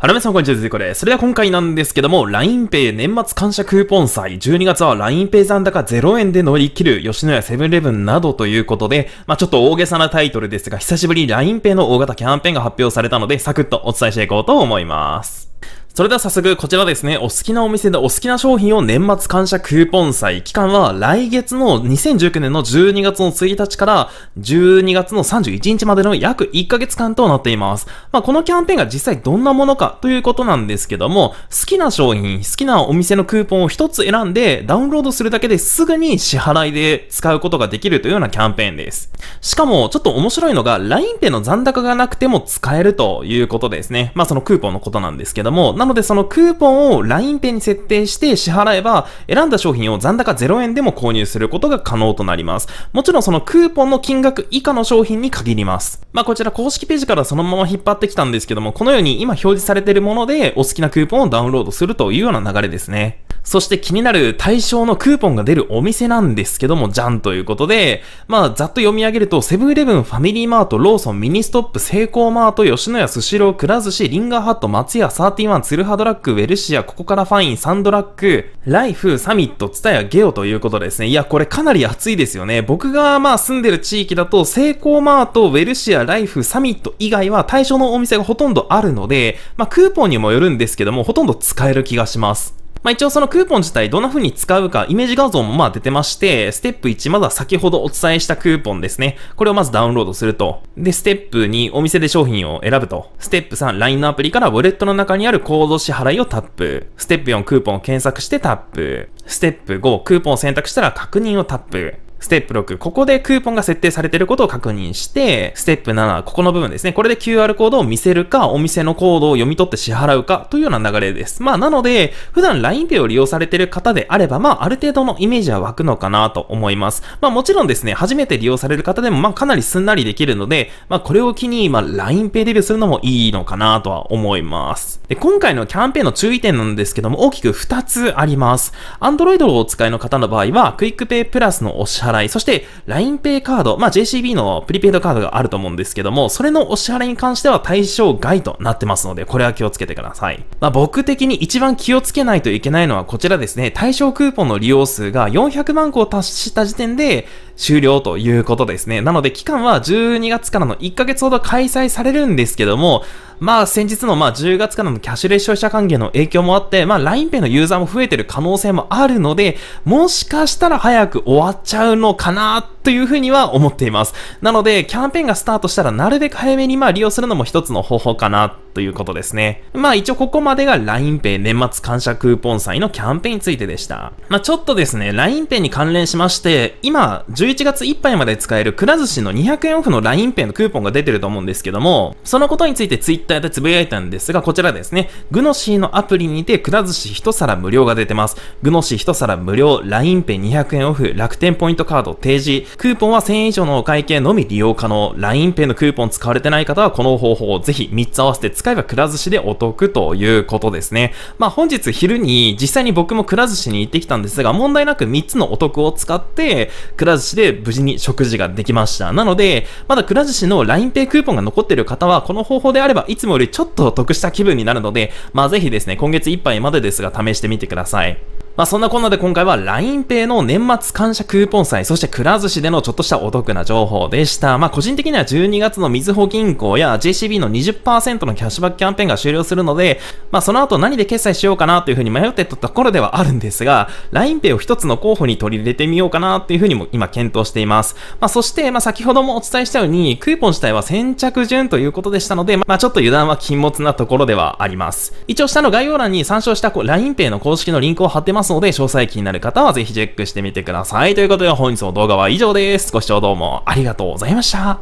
はらめさん、こんにちは、ずいこです。それでは今回なんですけども、LINEPay 年末感謝クーポン祭、12月は LINEPay 残高0円で乗り切る、吉野家セブンイレブンなどということで、まあちょっと大げさなタイトルですが、久しぶりに LINEPay の大型キャンペーンが発表されたので、サクッとお伝えしていこうと思います。それでは早速こちらですね、お好きなお店でお好きな商品を年末感謝クーポン祭。期間は来月の2019年の12月の1日から12月の31日までの約1ヶ月間となっています。まあ、このキャンペーンが実際どんなものかということなんですけども、好きな商品、好きなお店のクーポンを一つ選んでダウンロードするだけですぐに支払いで使うことができるというようなキャンペーンです。しかもちょっと面白いのが LINEPay の残高がなくても使えるということですね。まあ、そのクーポンのことなんですけども、なのでそのクーポンを l i n e p に設定して支払えば、選んだ商品を残高0円でも購入することが可能となります。もちろんそのクーポンの金額以下の商品に限ります。まあ、こちら公式ページからそのまま引っ張ってきたんですけども、このように今表示されているものでお好きなクーポンをダウンロードするというような流れですね。そして気になる対象のクーポンが出るお店なんですけども、じゃんということで、まあ、ざっと読み上げると、セブンイレブン、ファミリーマート、ローソン、ミニストップ、セイコーマート、吉野家、スシロー、くら寿司、リンガーハット、松屋、サーティワン、ツルハドラッグ、ウェルシア、ここからファイン、サンドラッグ、ライフ、サミット、ツタヤ、ゲオということですね。いや、これかなり暑いですよね。僕がまあ住んでる地域だと、セイコーマート、ウェルシア、ライフ、サミット以外は対象のお店がほとんどあるので、まあクーポンにもよるんですけども、ほとんど使える気がします。まあ、一応そのクーポン自体どんな風に使うかイメージ画像もまあ出てまして、ステップ1、まずは先ほどお伝えしたクーポンですね。これをまずダウンロードすると。で、ステップ2、お店で商品を選ぶと。ステップ3、LINE のアプリからウォレットの中にあるコード支払いをタップ。ステップ4、クーポンを検索してタップ。ステップ5、クーポンを選択したら確認をタップ。ステップ6、ここでクーポンが設定されていることを確認して、ステップ7、ここの部分ですね。これで QR コードを見せるか、お店のコードを読み取って支払うか、というような流れです。まあ、なので、普段 LINEPay を利用されている方であれば、まあ、ある程度のイメージは湧くのかなと思います。まあ、もちろんですね、初めて利用される方でも、まあ、かなりすんなりできるので、まあ、これを機に、まあ、LINEPay デビューするのもいいのかなとは思います。で、今回のキャンペーンの注意点なんですけども、大きく2つあります。Android をお使いの方の場合は、クイックペイプラスのお支払い払い、そして LINEPay カード、まあ、JCB のプリペイドカードがあると思うんですけども、それのお支払いに関しては対象外となってますので、これは気をつけてください。まあ、僕的に一番気をつけないといけないのはこちらですね、対象クーポンの利用数が400万個を達した時点で、終了ということですね。なので期間は12月からの1ヶ月ほど開催されるんですけども、まあ先日のまあ10月からのキャッシュレス消費者還元の影響もあって、まあ LINEPay のユーザーも増えてる可能性もあるので、もしかしたら早く終わっちゃうのかなというふうには思っています。なので、キャンペーンがスタートしたらなるべく早めにまあ利用するのも一つの方法かなということですね。まあ一応ここまでが LINEPay 年末感謝クーポン祭のキャンペーンについてでした。まあちょっとですね、LINEPay に関連しまして、今、11月いっぱいまで使えるくら寿司の200円オフの l i n e イのクーポンが出てると思うんですけども、そのことについて Twitter でつぶやいたんですが、こちらですね、グノシーのアプリにてくら寿司一皿無料が出てます。グノシー一皿無料、l i n e イ a y 2 0 0円オフ、楽天ポイントカード提示、クーポンは1000円以上のお会計のみ利用可能、l i n e イのクーポン使われてない方はこの方法をぜひ3つ合わせて使えばくら寿司でお得ということですね。まあ本日昼に実際に僕もくら寿司に行ってきたんですが、問題なく3つのお得を使って、くら寿司でで無事に食事ができました。なので、まだくら寿司の LINEPay クーポンが残ってる方は、この方法であればいつもよりちょっと得した気分になるので、まあぜひですね、今月いっぱいまでですが試してみてください。まあそんなこんなで今回は LINEPay の年末感謝クーポン祭、そしてくら寿司でのちょっとしたお得な情報でした。まあ個人的には12月のみずほ銀行や JCB の20%のキャッシュバックキャンペーンが終了するので、まあその後何で決済しようかなというふうに迷ってたところではあるんですが、LINEPay を一つの候補に取り入れてみようかなというふうにも今検討しています。まあそして、まあ先ほどもお伝えしたように、クーポン自体は先着順ということでしたので、まあちょっと油断は禁物なところではあります。一応下の概要欄に参照した LINEPay の公式のリンクを貼ってますますので、詳細気になる方はぜひチェックしてみてください。ということで本日の動画は以上です。ご視聴どうもありがとうございました。